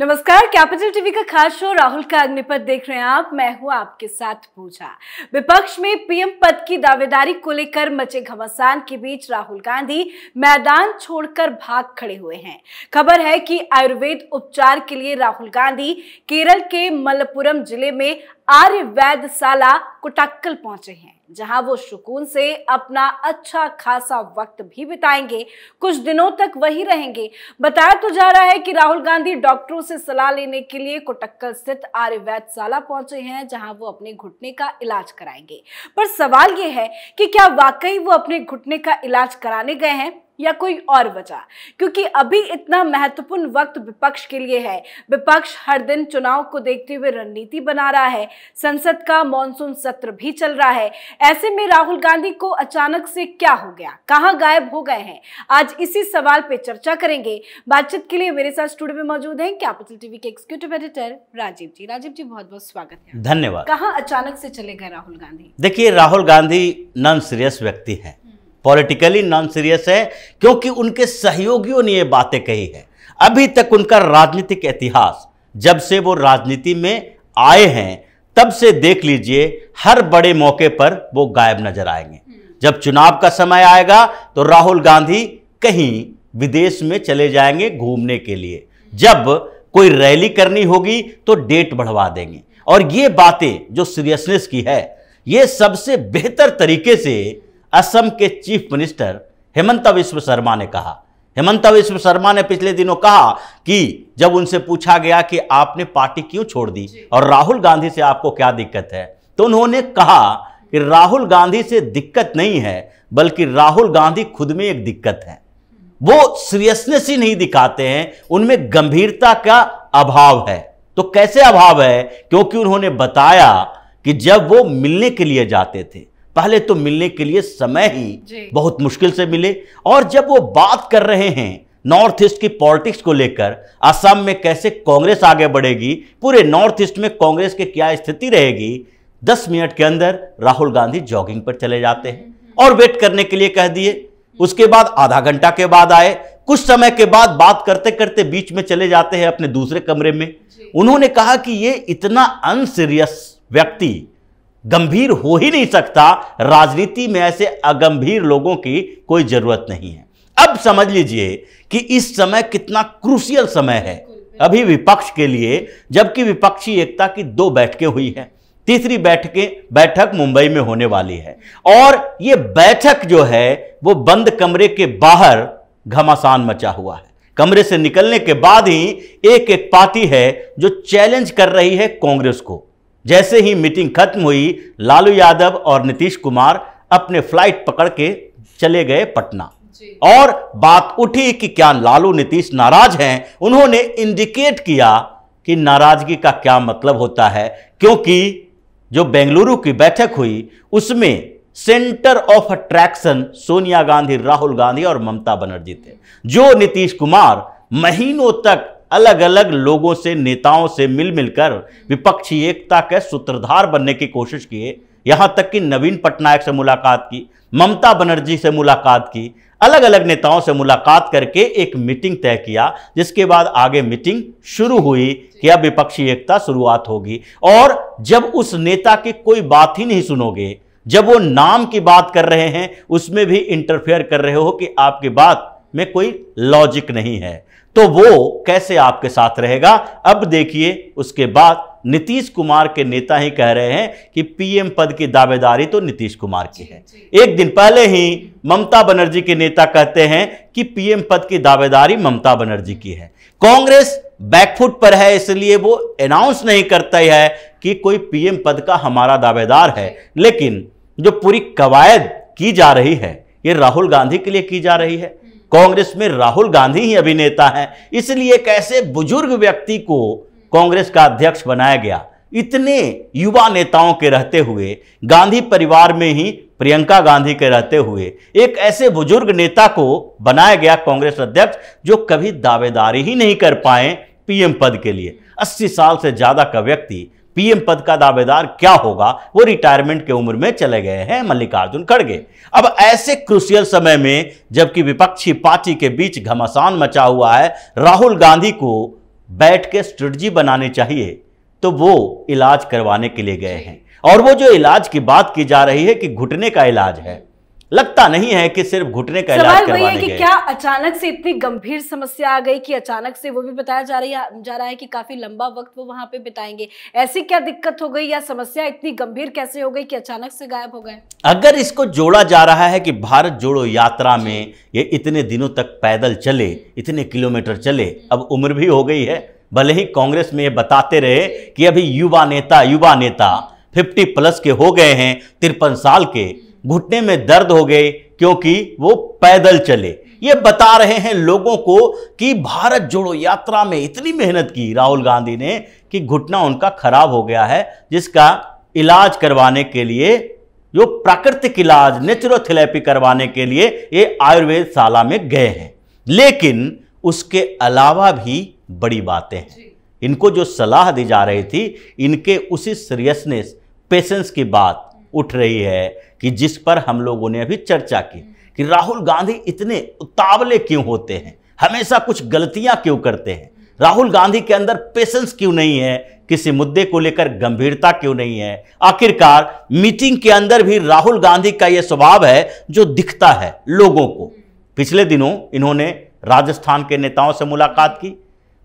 नमस्कार capital TV का खास शो राहुल का अग्निपथ देख रहे हैं आप मैं हूं आपके साथ पूजा विपक्ष में पीएम पद की दावेदारी को लेकर मचे घमासान के बीच राहुल गांधी मैदान छोड़कर भाग खड़े हुए हैं खबर है कि आयुर्वेद उपचार के लिए राहुल गांधी केरल के मलपुरम जिले में आर्य वैधशाला कुटक्कल पहुंचे हैं जहां वो सुकून से अपना अच्छा खासा वक्त भी बिताएंगे कुछ दिनों तक वही रहेंगे बताया तो जा रहा है कि राहुल गांधी डॉक्टरों से सलाह लेने के लिए कोटक्कल स्थित आर्य वैधशाला पहुंचे हैं जहां वो अपने घुटने का इलाज कराएंगे पर सवाल ये है कि क्या वाकई वो अपने घुटने का इलाज कराने गए हैं या कोई और वजह क्योंकि अभी इतना महत्वपूर्ण वक्त विपक्ष के लिए है विपक्ष हर दिन चुनाव को देखते हुए रणनीति बना रहा है संसद का मानसून सत्र भी चल रहा है ऐसे में राहुल गांधी को अचानक से क्या हो गया कहाँ गायब हो गए हैं आज इसी सवाल पे चर्चा करेंगे बातचीत के लिए मेरे साथ स्टूडियो में मौजूद है कैपिटल टीवी के एक्सिक्यूटिव एडिटर राजीव जी राजीव जी बहुत बहुत स्वागत है धन्यवाद कहाँ अचानक से चले गए राहुल गांधी देखिए राहुल गांधी नॉन सीरियस व्यक्ति है पॉलिटिकली नॉन सीरियस है क्योंकि उनके सहयोगियों ने ये बातें कही है अभी तक उनका राजनीतिक इतिहास जब से वो राजनीति में आए हैं तब से देख लीजिए हर बड़े मौके पर वो गायब नजर आएंगे जब चुनाव का समय आएगा तो राहुल गांधी कहीं विदेश में चले जाएंगे घूमने के लिए जब कोई रैली करनी होगी तो डेट बढ़वा देंगे और ये बातें जो सीरियसनेस की है ये सबसे बेहतर तरीके से असम के चीफ मिनिस्टर हेमंता विश्व शर्मा ने कहा हेमंता विश्व शर्मा ने पिछले दिनों कहा कि जब उनसे पूछा गया कि आपने पार्टी क्यों छोड़ दी और राहुल गांधी से आपको क्या दिक्कत है तो उन्होंने कहा कि राहुल गांधी से दिक्कत नहीं है बल्कि राहुल गांधी खुद में एक दिक्कत है वो सीरियसनेस ही नहीं दिखाते हैं उनमें गंभीरता का अभाव है तो कैसे अभाव है क्योंकि उन्होंने बताया कि जब वो मिलने के लिए जाते थे पहले तो मिलने के लिए समय ही बहुत मुश्किल से मिले और जब वो बात कर रहे हैं नॉर्थ ईस्ट की पॉलिटिक्स को लेकर असम में कैसे कांग्रेस आगे बढ़ेगी पूरे नॉर्थ ईस्ट में कांग्रेस की क्या स्थिति रहेगी दस मिनट के अंदर राहुल गांधी जॉगिंग पर चले जाते हैं हम्म। और वेट करने के लिए कह दिए उसके बाद आधा घंटा के बाद आए कुछ समय के बाद बात करते करते बीच में चले जाते हैं अपने दूसरे कमरे में उन्होंने कहा कि ये इतना अनसीरियस व्यक्ति गंभीर हो ही नहीं सकता राजनीति में ऐसे अगंभीर लोगों की कोई ज़रूरत नहीं है अब समझ लीजिए कि इस समय कितना क्रूशियल समय है अभी विपक्ष के लिए जबकि विपक्षी एकता की दो बैठकें हुई हैं तीसरी बैठकें बैठक मुंबई में होने वाली है और ये बैठक जो है वो बंद कमरे के बाहर घमासान मचा हुआ है कमरे से निकलने के बाद ही एक एक पार्टी है जो चैलेंज कर रही है कांग्रेस को जैसे ही मीटिंग खत्म हुई लालू यादव और नीतीश कुमार अपने फ्लाइट पकड़ के चले गए पटना और बात उठी कि क्या लालू नीतीश नाराज हैं उन्होंने इंडिकेट किया कि नाराजगी का क्या मतलब होता है क्योंकि जो बेंगलुरु की बैठक हुई उसमें center of attraction Sonia Gandhi Rahul Gandhi और ममता बनर्जी थे जो नीतीश कुमार महीनों तक अलग अलग लोगों से नेताओं से मिल मिलकर विपक्षी एकता के सूत्रधार बनने की कोशिश किए यहाँ तक कि नवीन पटनायक से मुलाकात की ममता बनर्जी से मुलाकात की अलग अलग नेताओं से मुलाकात करके एक मीटिंग तय किया जिसके बाद आगे मीटिंग शुरू हुई कि अब विपक्षी एकता शुरुआत होगी और जब उस नेता की कोई बात ही नहीं सुनोगे जब वो नाम की बात कर रहे हैं उसमें भी इंटरफेयर कर रहे हो कि आपकी बात में कोई लॉजिक नहीं है तो वो कैसे आपके साथ रहेगा अब देखिए उसके बाद नीतीश कुमार के नेता ही कह रहे हैं कि पीएम पद की दावेदारी तो नीतीश कुमार की है एक दिन पहले ही ममता बनर्जी के नेता कहते हैं कि पीएम पद की दावेदारी ममता बनर्जी की है कांग्रेस बैकफुट पर है इसलिए वो अनाउंस नहीं करता है कि कोई पीएम पद का हमारा दावेदार है लेकिन जो पूरी कवायद की जा रही है ये राहुल गांधी के लिए की जा रही है कांग्रेस में राहुल गांधी ही अभिनेता हैं इसलिए एक ऐसे बुजुर्ग व्यक्ति को कांग्रेस का अध्यक्ष बनाया गया इतने युवा नेताओं के रहते हुए गांधी परिवार में ही प्रियंका गांधी के रहते हुए एक ऐसे बुजुर्ग नेता को बनाया गया कांग्रेस अध्यक्ष जो कभी दावेदारी ही नहीं कर पाए पीएम पद के लिए 80 साल से ज़्यादा का व्यक्ति पीएम पद का दावेदार क्या होगा वो रिटायरमेंट के उम्र में चले गए हैं मल्लिकार्जुन खड़गे अब ऐसे क्रुशियल समय में जबकि विपक्षी पार्टी के बीच घमासान मचा हुआ है राहुल गांधी को बैठ के स्ट्रेटजी बनानी चाहिए तो वो इलाज करवाने के लिए गए हैं और वो जो इलाज की बात की जा रही है कि घुटने का इलाज है लगता नहीं है कि सिर्फ घुटने का इलाज करवाने वही है कि क्या अचानक से इतनी गंभीर समस्या आ गई कि अचानक से वो भी बताया जा रही है जा रहा है कि काफी लंबा वक्त वो वहां पे बिताएंगे ऐसी क्या दिक्कत हो गई या समस्या इतनी गंभीर कैसे हो गई कि अचानक से गायब हो गए अगर इसको जोड़ा जा रहा है कि भारत जोड़ो यात्रा में ये इतने दिनों तक पैदल चले इतने किलोमीटर चले अब उम्र भी हो गई है भले ही कांग्रेस में ये बताते रहे कि अभी युवा नेता युवा नेता 50 प्लस के हो गए हैं तिरपन साल के घुटने में दर्द हो गए क्योंकि वो पैदल चले ये बता रहे हैं लोगों को कि भारत जोड़ो यात्रा में इतनी मेहनत की राहुल गांधी ने कि घुटना उनका खराब हो गया है जिसका इलाज करवाने के लिए जो प्राकृतिक इलाज नेचुरोथेरेपी करवाने के लिए ये आयुर्वेद शाला में गए हैं लेकिन उसके अलावा भी बड़ी बातें हैं इनको जो सलाह दी जा रही थी इनके उसी सीरियसनेस पेशेंस की बात उठ रही है कि जिस पर हम लोगों ने अभी चर्चा की कि राहुल गांधी इतने उतावले क्यों होते हैं हमेशा कुछ गलतियां क्यों करते हैं राहुल गांधी के अंदर पेशेंस क्यों नहीं है किसी मुद्दे को लेकर गंभीरता क्यों नहीं है आखिरकार मीटिंग के अंदर भी राहुल गांधी का यह स्वभाव है जो दिखता है लोगों को पिछले दिनों इन्होंने राजस्थान के नेताओं से मुलाकात की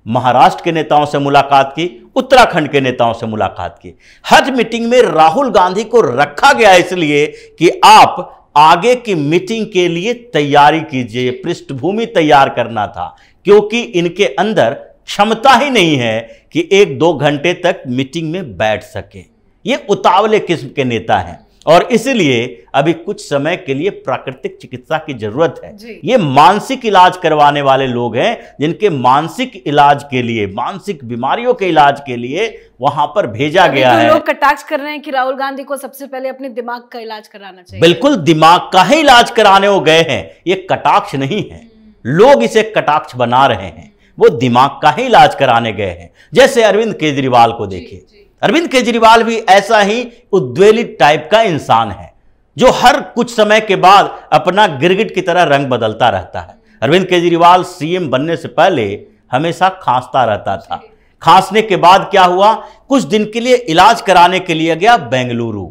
महाराष्ट्र के नेताओं से मुलाकात की उत्तराखंड के नेताओं से मुलाकात की हज मीटिंग में राहुल गांधी को रखा गया इसलिए कि आप आगे की मीटिंग के लिए तैयारी कीजिए पृष्ठभूमि तैयार करना था क्योंकि इनके अंदर क्षमता ही नहीं है कि एक दो घंटे तक मीटिंग में बैठ सके ये उतावले किस्म के नेता हैं और इसलिए अभी कुछ समय के लिए प्राकृतिक चिकित्सा की जरूरत है ये मानसिक इलाज करवाने वाले लोग हैं जिनके मानसिक इलाज के लिए मानसिक बीमारियों के इलाज के लिए वहां पर भेजा तो गया तो है लोग कटाक्ष कर रहे हैं कि राहुल गांधी को सबसे पहले अपने दिमाग का इलाज कराना चाहिए बिल्कुल दिमाग का ही इलाज कराने वो गए हैं ये कटाक्ष नहीं है लोग इसे कटाक्ष बना रहे हैं वो दिमाग का ही इलाज कराने गए हैं जैसे अरविंद केजरीवाल को देखिए अरविंद केजरीवाल भी ऐसा ही उद्वेलित टाइप का इंसान है जो हर कुछ समय के बाद अपना गिरगिट की तरह रंग बदलता रहता है अरविंद केजरीवाल सीएम बनने से पहले हमेशा खांसता रहता था खांसने के बाद क्या हुआ कुछ दिन के लिए इलाज कराने के लिए गया बेंगलुरु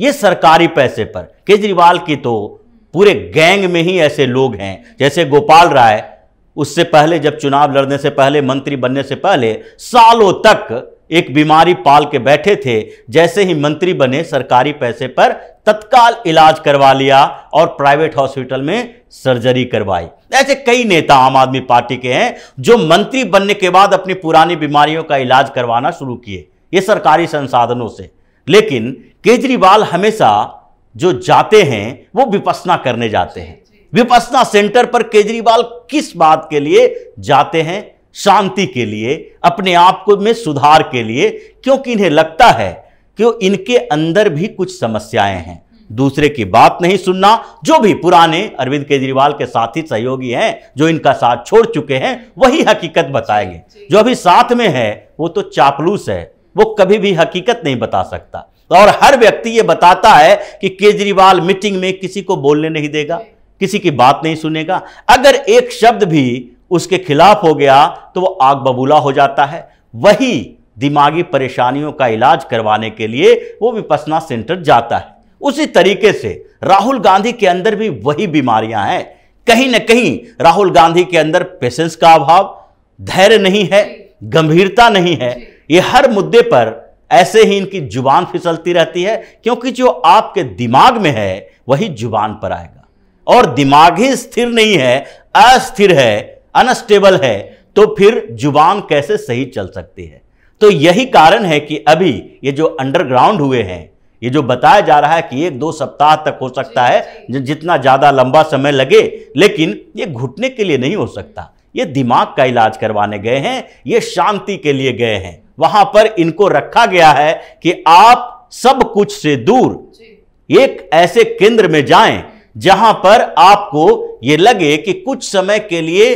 ये सरकारी पैसे पर केजरीवाल की तो पूरे गैंग में ही ऐसे लोग हैं जैसे गोपाल राय उससे पहले जब चुनाव लड़ने से पहले मंत्री बनने से पहले सालों तक एक बीमारी पाल के बैठे थे जैसे ही मंत्री बने सरकारी पैसे पर तत्काल इलाज करवा लिया और प्राइवेट हॉस्पिटल में सर्जरी करवाई ऐसे कई नेता आम आदमी पार्टी के हैं जो मंत्री बनने के बाद अपनी पुरानी बीमारियों का इलाज करवाना शुरू किए ये सरकारी संसाधनों से लेकिन केजरीवाल हमेशा जो जाते हैं वो विपसना करने जाते हैं विपसना सेंटर पर केजरीवाल किस बात के लिए जाते हैं शांति के लिए अपने आप को में सुधार के लिए क्योंकि इन्हें लगता है कि इनके अंदर भी कुछ समस्याएं हैं दूसरे की बात नहीं सुनना जो भी पुराने अरविंद केजरीवाल के साथी सहयोगी हैं जो इनका साथ छोड़ चुके हैं वही हकीकत बताएंगे जो अभी साथ में है वो तो चापलूस है वो कभी भी हकीकत नहीं बता सकता और हर व्यक्ति ये बताता है कि केजरीवाल मीटिंग में किसी को बोलने नहीं देगा किसी की बात नहीं सुनेगा अगर एक शब्द भी उसके खिलाफ हो गया तो वो आग बबूला हो जाता है वही दिमागी परेशानियों का इलाज करवाने के लिए वो विपसना सेंटर जाता है उसी तरीके से राहुल गांधी के अंदर भी वही बीमारियां हैं कहीं ना कहीं राहुल गांधी के अंदर पेशेंस का अभाव धैर्य नहीं है गंभीरता नहीं है ये हर मुद्दे पर ऐसे ही इनकी जुबान फिसलती रहती है क्योंकि जो आपके दिमाग में है वही जुबान पर आएगा और दिमाग ही स्थिर नहीं है अस्थिर है अनस्टेबल है तो फिर जुबान कैसे सही चल सकती है तो यही कारण है कि अभी ये जो अंडरग्राउंड हुए हैं ये जो बताया जा रहा है कि एक दो सप्ताह तक हो सकता है जितना ज़्यादा लंबा समय लगे लेकिन ये घुटने के लिए नहीं हो सकता ये दिमाग का इलाज करवाने गए हैं ये शांति के लिए गए हैं वहां पर इनको रखा गया है कि आप सब कुछ से दूर एक ऐसे केंद्र में जाएं जहां पर आपको ये लगे कि कुछ समय के लिए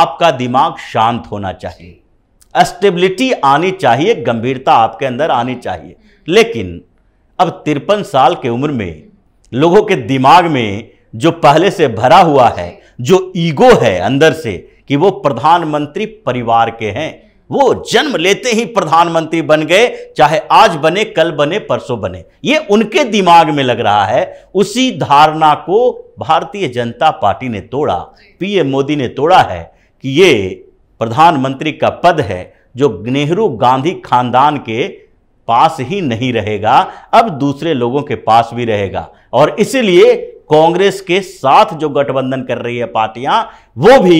आपका दिमाग शांत होना चाहिए स्टेबिलिटी आनी चाहिए गंभीरता आपके अंदर आनी चाहिए लेकिन अब तिरपन साल के उम्र में लोगों के दिमाग में जो पहले से भरा हुआ है जो ईगो है अंदर से कि वो प्रधानमंत्री परिवार के हैं वो जन्म लेते ही प्रधानमंत्री बन गए चाहे आज बने कल बने परसों बने ये उनके दिमाग में लग रहा है उसी धारणा को भारतीय जनता पार्टी ने तोड़ा पीएम मोदी ने तोड़ा है कि ये प्रधानमंत्री का पद है जो नेहरू गांधी खानदान के पास ही नहीं रहेगा अब दूसरे लोगों के पास भी रहेगा और इसलिए कांग्रेस के साथ जो गठबंधन कर रही है पार्टियां वो भी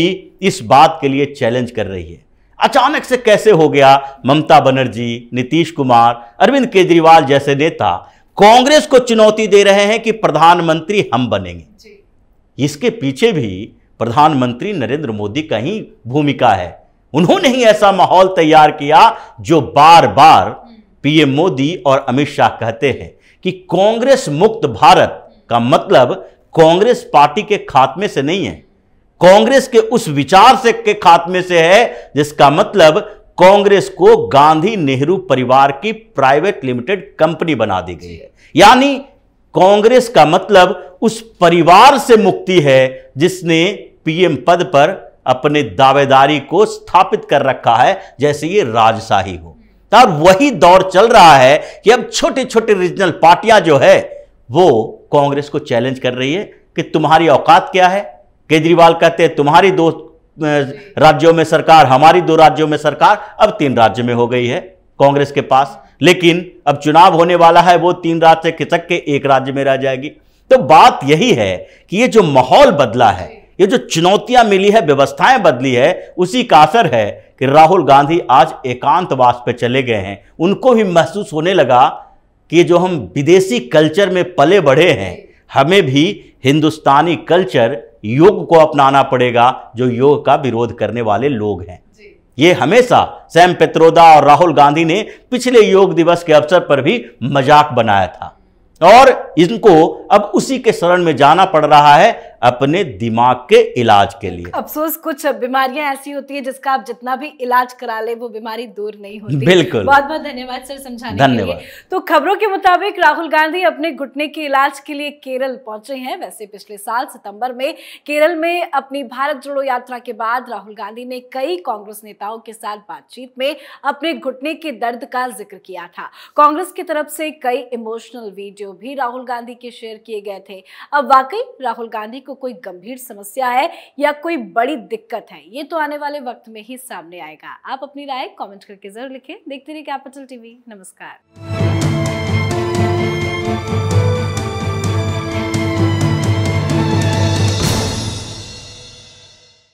इस बात के लिए चैलेंज कर रही है अचानक से कैसे हो गया ममता बनर्जी नीतीश कुमार अरविंद केजरीवाल जैसे नेता कांग्रेस को चुनौती दे रहे हैं कि प्रधानमंत्री हम बनेंगे इसके पीछे भी प्रधानमंत्री नरेंद्र मोदी का ही भूमिका है उन्होंने ही ऐसा माहौल तैयार किया जो बार बार पीएम मोदी और अमित शाह कहते हैं कि कांग्रेस मुक्त भारत का मतलब कांग्रेस पार्टी के खात्मे से नहीं है कांग्रेस के उस विचार से के खात्मे से है जिसका मतलब कांग्रेस को गांधी नेहरू परिवार की प्राइवेट लिमिटेड कंपनी बना दी गई है यानी कांग्रेस का मतलब उस परिवार से मुक्ति है जिसने पीएम पद पर अपने दावेदारी को स्थापित कर रखा है जैसे ये राजशाही हो तब तो वही दौर चल रहा है कि अब छोटे छोटे रीजनल पार्टियां जो है वो कांग्रेस को चैलेंज कर रही है कि तुम्हारी औकात क्या है केजरीवाल कहते हैं तुम्हारी दो राज्यों में सरकार हमारी दो राज्यों में सरकार अब तीन राज्य में हो गई है कांग्रेस के पास लेकिन अब चुनाव होने वाला है वो तीन राज्य खिसक के एक राज्य में रह जाएगी तो बात यही है कि ये जो माहौल बदला है ये जो चुनौतियां मिली है व्यवस्थाएं बदली है उसी का असर है कि राहुल गांधी आज एकांतवास पे चले गए हैं उनको भी महसूस होने लगा कि जो हम विदेशी कल्चर में पले बढ़े हैं हमें भी हिंदुस्तानी कल्चर योग को अपनाना पड़ेगा जो योग का विरोध करने वाले लोग हैं ये हमेशा सैम पेत्रोदा और राहुल गांधी ने पिछले योग दिवस के अवसर पर भी मजाक बनाया था और इनको अब उसी के शरण में जाना पड़ रहा है अपने दिमाग के इलाज के लिए अफसोस कुछ बीमारियां ऐसी होती है जिसका आप जितना भी इलाज करा ले वो बीमारी दूर नहीं होती बिल्कुल बहुत बहुत धन्यवाद सर समझाने धन्यवाद तो खबरों के मुताबिक राहुल गांधी अपने घुटने के इलाज के लिए केरल पहुंचे हैं वैसे पिछले साल सितंबर में केरल में अपनी भारत जोड़ो यात्रा के बाद राहुल गांधी ने कई कांग्रेस नेताओं के साथ बातचीत में अपने घुटने के दर्द का जिक्र किया था कांग्रेस की तरफ से कई इमोशनल वीडियो भी राहुल गांधी के शेयर किए गए थे अब वाकई राहुल गांधी को को कोई गंभीर समस्या है या कोई बड़ी दिक्कत है ये तो आने वाले वक्त में ही सामने आएगा आप अपनी राय कॉमेंट करके जरूर लिखें देखते रहिए कैपिटल टीवी नमस्कार